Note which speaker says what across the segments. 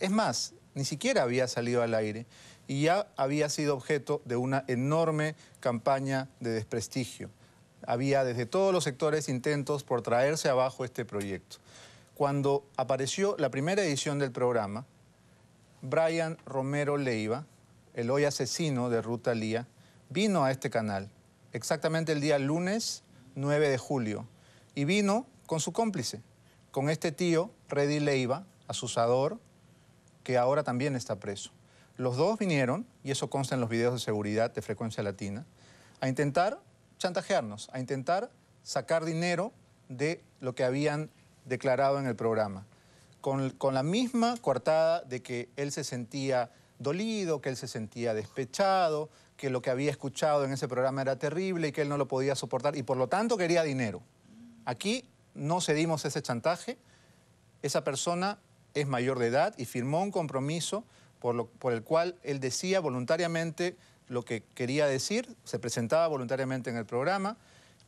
Speaker 1: Es más, ni siquiera había salido al aire y ya había sido objeto de una enorme campaña de desprestigio. Había desde todos los sectores intentos por traerse abajo este proyecto. Cuando apareció la primera edición del programa, Brian Romero Leiva, el hoy asesino de Ruta Lía, vino a este canal exactamente el día lunes 9 de julio y vino con su cómplice, con este tío, Reddy Leiva, asusador, que ahora también está preso. Los dos vinieron, y eso consta en los videos de seguridad de Frecuencia Latina, a intentar chantajearnos, a intentar sacar dinero de lo que habían declarado en el programa. Con, con, la misma coartada de que él se sentía dolido, que él se sentía despechado, que lo que había escuchado en ese programa era terrible y que él no lo podía soportar y por lo tanto quería dinero. Aquí no cedimos ese chantaje. Esa persona es mayor de edad y firmó un compromiso por, lo, por el cual él decía voluntariamente lo que quería decir, se presentaba voluntariamente en el programa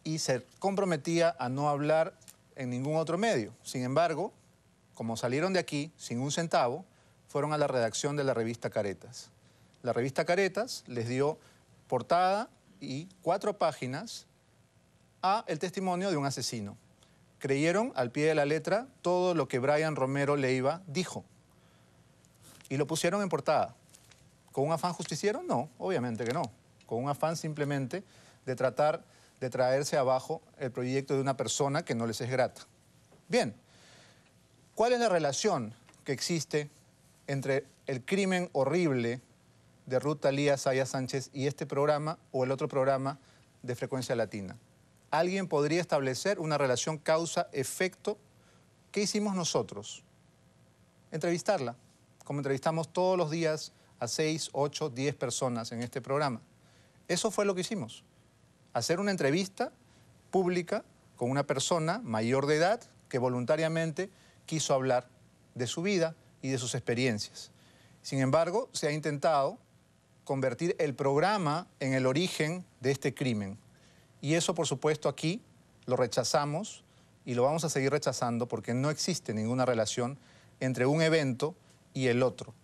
Speaker 1: y se comprometía a no hablar en ningún otro medio. Sin embargo, como salieron de aquí sin un centavo, fueron a la redacción de la revista Caretas. La revista Caretas les dio portada y cuatro páginas a el testimonio de un asesino creyeron al pie de la letra todo lo que Brian Romero Leiva dijo. Y lo pusieron en portada. ¿Con un afán justiciero? No, obviamente que no. Con un afán simplemente de tratar de traerse abajo el proyecto de una persona que no les es grata. Bien, ¿cuál es la relación que existe entre el crimen horrible de Ruth Talía Saya Sánchez y este programa o el otro programa de Frecuencia Latina? alguien podría establecer una relación causa-efecto. ¿Qué hicimos nosotros? Entrevistarla, como entrevistamos todos los días a 6, 8, 10 personas en este programa. Eso fue lo que hicimos. Hacer una entrevista pública con una persona mayor de edad que voluntariamente quiso hablar de su vida y de sus experiencias. Sin embargo, se ha intentado convertir el programa en el origen de este crimen. Y eso, por supuesto, aquí lo rechazamos y lo vamos a seguir rechazando porque no existe ninguna relación entre un evento y el otro.